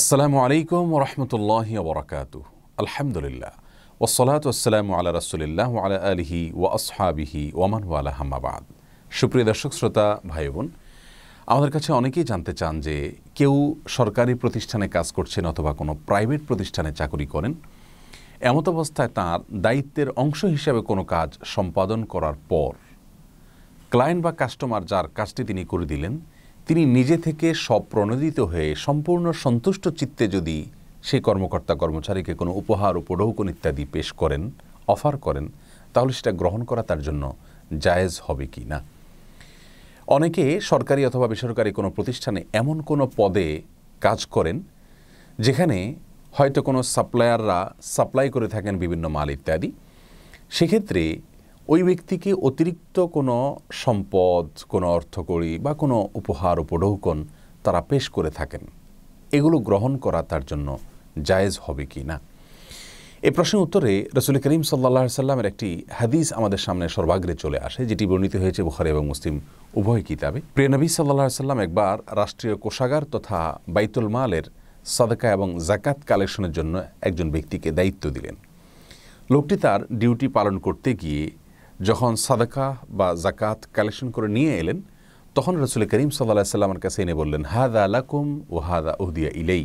আসসালামু আলাইকুম রহমতুল্লাহ বরাকাত আলহামদুলিল্লাহ ওসলাত আসসালামু আল্লাহ রসুলিল্লাহ আলা আলহি ও আসহাবিহি ওমান আলহামাবাদ সুপ্রিয় দর্শক শ্রোতা ভাই বোন আমাদের কাছে অনেকেই জানতে চান যে কেউ সরকারি প্রতিষ্ঠানে কাজ করছেন অথবা কোনো প্রাইভেট প্রতিষ্ঠানে চাকরি করেন এমত অবস্থায় তার দায়িত্বের অংশ হিসাবে কোনো কাজ সম্পাদন করার পর ক্লায়েন্ট বা কাস্টমার যার কাজটি তিনি করে দিলেন তিনি নিজে থেকে স্বপ্রণোদিত হয়ে সম্পূর্ণ সন্তুষ্ট চিত্তে যদি সেই কর্মকর্তা কর্মচারীকে কোনো উপহার উপঢৌকন ইত্যাদি পেশ করেন অফার করেন তাহলে সেটা গ্রহণ করা তার জন্য জায়েজ হবে কি না অনেকে সরকারি অথবা বেসরকারি কোনো প্রতিষ্ঠানে এমন কোনো পদে কাজ করেন যেখানে হয়তো কোনো সাপ্লায়াররা সাপ্লাই করে থাকেন বিভিন্ন মাল ইত্যাদি সেক্ষেত্রে ওই ব্যক্তিকে অতিরিক্ত কোনো সম্পদ কোনো অর্থকড়ি বা কোনো উপহার উপঢৌকন তারা পেশ করে থাকেন এগুলো গ্রহণ করা তার জন্য জায়েজ হবে কি না এ প্রশ্নের উত্তরে রসুল করিম সাল্লা সাল্লামের একটি হাদিস আমাদের সামনে সর্বাগ্রে চলে আসে যেটি বর্ণিত হয়েছে বুখারি এবং মুসলিম উভয় কিতাবে প্রিয়নবী সাল্লাহ সাল্লাম একবার রাষ্ট্রীয় কোষাগার তথা বাইতুল মালের সাদকা এবং জাকাত কালেকশনের জন্য একজন ব্যক্তিকে দায়িত্ব দিলেন লোকটি তার ডিউটি পালন করতে গিয়ে যখন সাদাকা বা জাকাত কালেকশন করে নিয়ে এলেন তখন রসুল করিম সাল্লাহ সাল্লামের কাছে এনে বললেন হাদা আলাকুম ও হাদা উহদিয়া ইলেই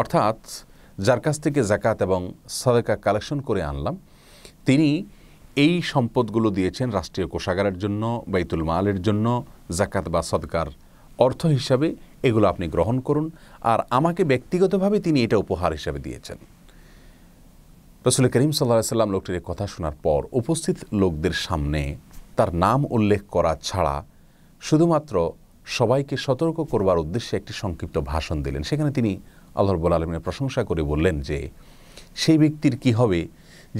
অর্থাৎ যার কাছ থেকে জাকাত এবং সাদাকা কালেকশন করে আনলাম তিনি এই সম্পদগুলো দিয়েছেন রাষ্ট্রীয় কোষাগারের জন্য বাইতুল মালের জন্য জাকাত বা সদকার অর্থ হিসাবে এগুলো আপনি গ্রহণ করুন আর আমাকে ব্যক্তিগতভাবে তিনি এটা উপহার হিসাবে দিয়েছেন রসুল করিম সাল্লা সাল্লাম লোকটির কথা শোনার পর উপস্থিত লোকদের সামনে তার নাম উল্লেখ করা ছাড়া শুধুমাত্র সবাইকে সতর্ক করবার উদ্দেশ্যে একটি সংক্ষিপ্ত ভাষণ দিলেন সেখানে তিনি আল্লাহরবুল আলমের প্রশংসা করে বললেন যে সেই ব্যক্তির কি হবে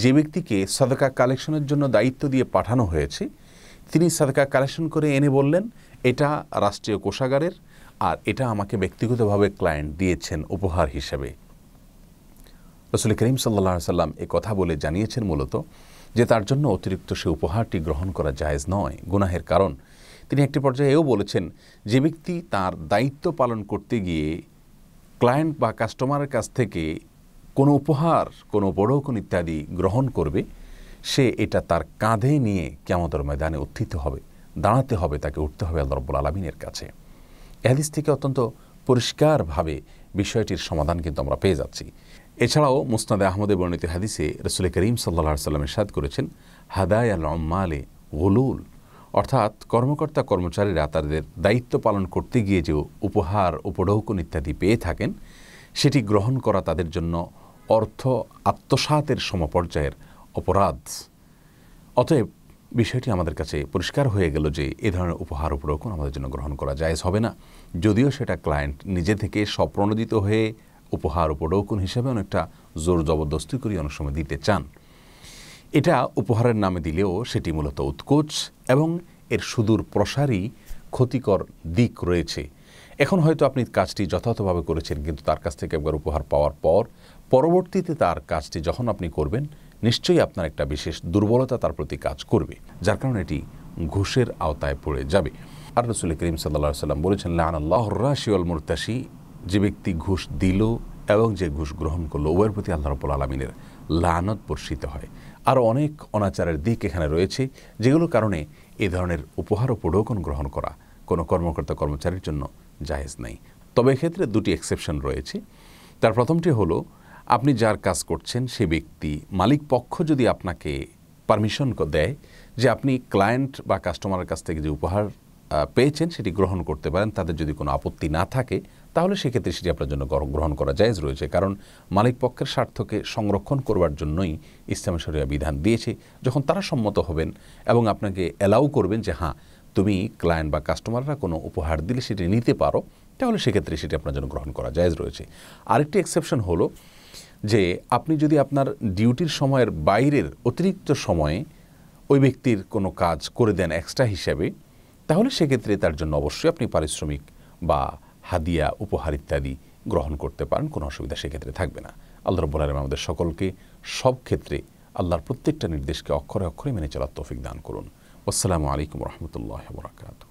যে ব্যক্তিকে সাদকা কালেকশনের জন্য দায়িত্ব দিয়ে পাঠানো হয়েছে তিনি সাদকা কালেকশন করে এনে বললেন এটা রাষ্ট্রীয় কোষাগারের আর এটা আমাকে ব্যক্তিগতভাবে ক্লায়েন্ট দিয়েছেন উপহার হিসেবে রসুল করিম সাল্লা সাল্লাম এ কথা বলে জানিয়েছেন মূলত যে তার জন্য অতিরিক্ত সে উপহারটি গ্রহণ করা জায়েজ নয় গুনাহের কারণ তিনি একটি পর্যায়ে এও বলেছেন যে ব্যক্তি তার দায়িত্ব পালন করতে গিয়ে ক্লায়েন্ট বা কাস্টমারের কাছ থেকে কোনো উপহার কোনো বড়কন ইত্যাদি গ্রহণ করবে সে এটা তার কাঁধে নিয়ে কেমতর ময়দানে উত্থিত হবে দাঁড়াতে হবে তাকে উঠতে হবে আল্লাহ রব্বুল আলমিনের কাছে এহাদিস থেকে অত্যন্ত পরিষ্কারভাবে বিষয়টির সমাধান কিন্তু আমরা পেয়ে যাচ্ছি এছাড়াও মুস্তাদে আহমদে বর্ণিত হাদিসে রসুল করিম সাল্লা সাল্লামের সাদ করেছেন হাদায় আল অম্মালে গলুল অর্থাৎ কর্মকর্তা কর্মচারীরা তাদের দায়িত্ব পালন করতে গিয়ে যে উপহার উপঢৌকন ইত্যাদি পেয়ে থাকেন সেটি গ্রহণ করা তাদের জন্য অর্থ আত্মসাতের সমপর্যায়ের অপরাধ অতএব বিষয়টি আমাদের কাছে পরিষ্কার হয়ে গেল যে এ ধরনের উপহার উপরকম আমাদের জন্য গ্রহণ করা জায়জ হবে না যদিও সেটা ক্লায়েন্ট নিজে থেকে স্বপ্রণোদিত হয়ে উপহার উপডৌকন হিসেবে অনেকটা জোর জবরদস্তি করে অনেক সময় দিতে চান এটা উপহারের নামে দিলেও সেটি মূলত উৎকোচ এবং এর সুদূর প্রসারী ক্ষতিকর দিক রয়েছে এখন হয়তো আপনি কাজটি যথাযথভাবে করেছেন কিন্তু তার কাছ থেকে একবার উপহার পাওয়ার পর পরবর্তীতে তার কাজটি যখন আপনি করবেন নিশ্চয়ই আপনার একটা বিশেষ দুর্বলতা তার প্রতি কাজ করবে যার কারণে এটি ঘুষের আওতায় পড়ে যাবে আর রসুল করিম সাল্লা সাল্লাম বলেছেন লান আল্লাহ রাশিউল মুরতাসি যে ব্যক্তি ঘুষ দিল এবং যে ঘুষ গ্রহণ করলো ওয়ের প্রতি আল্লাহ রব্বুল আলমিনের লানত বর্ষিত হয় আরও অনেক অনাচারের দিক এখানে রয়েছে যেগুলোর কারণে এ ধরনের উপহার ও প্রলোকন গ্রহণ করা কোনো কর্মকর্তা কর্মচারীর জন্য জাহেজ নেই তবে ক্ষেত্রে দুটি এক্সেপশন রয়েছে তার প্রথমটি হলো আপনি যার কাজ করছেন সে ব্যক্তি মালিক পক্ষ যদি আপনাকে পারমিশন দেয় যে আপনি ক্লায়েন্ট বা কাস্টমারের কাছ থেকে যে উপহার পেয়েছেন সেটি গ্রহণ করতে পারেন তাদের যদি কোনো আপত্তি না থাকে তাহলে সেক্ষেত্রে সেটি আপনার জন্য গ্রহণ করা জায়জ রয়েছে কারণ মালিক পক্ষের স্বার্থকে সংরক্ষণ করবার জন্যই ইসলাম শরিয়া বিধান দিয়েছে যখন তারা সম্মত হবেন এবং আপনাকে অ্যালাউ করবেন যে হ্যাঁ তুমি ক্লায়েন্ট বা কাস্টমাররা কোনো উপহার দিলে সেটি নিতে পারো তাহলে সেক্ষেত্রে সেটি আপনার জন্য গ্রহণ করা জায়জ রয়েছে আরেকটি এক্সেপশন হলো যে আপনি যদি আপনার ডিউটির সময়ের বাইরের অতিরিক্ত সময়ে ওই ব্যক্তির কোনো কাজ করে দেন এক্সট্রা হিসাবে তাহলে সেক্ষেত্রে তার জন্য অবশ্যই আপনি পারিশ্রমিক বা হাদিয়া উপহার ইত্যাদি গ্রহণ করতে পারেন কোনো অসুবিধা সেক্ষেত্রে থাকবে না আল্লাহ রব্বুল আলম আমাদের সকলকে সব ক্ষেত্রে আল্লাহর প্রত্যেকটা নির্দেশকে অক্ষরে অক্ষরে মেনে চলার তৌফিক দান করুন আসসালামু আলাইকুম রহমতুল্লাহ বরাকাত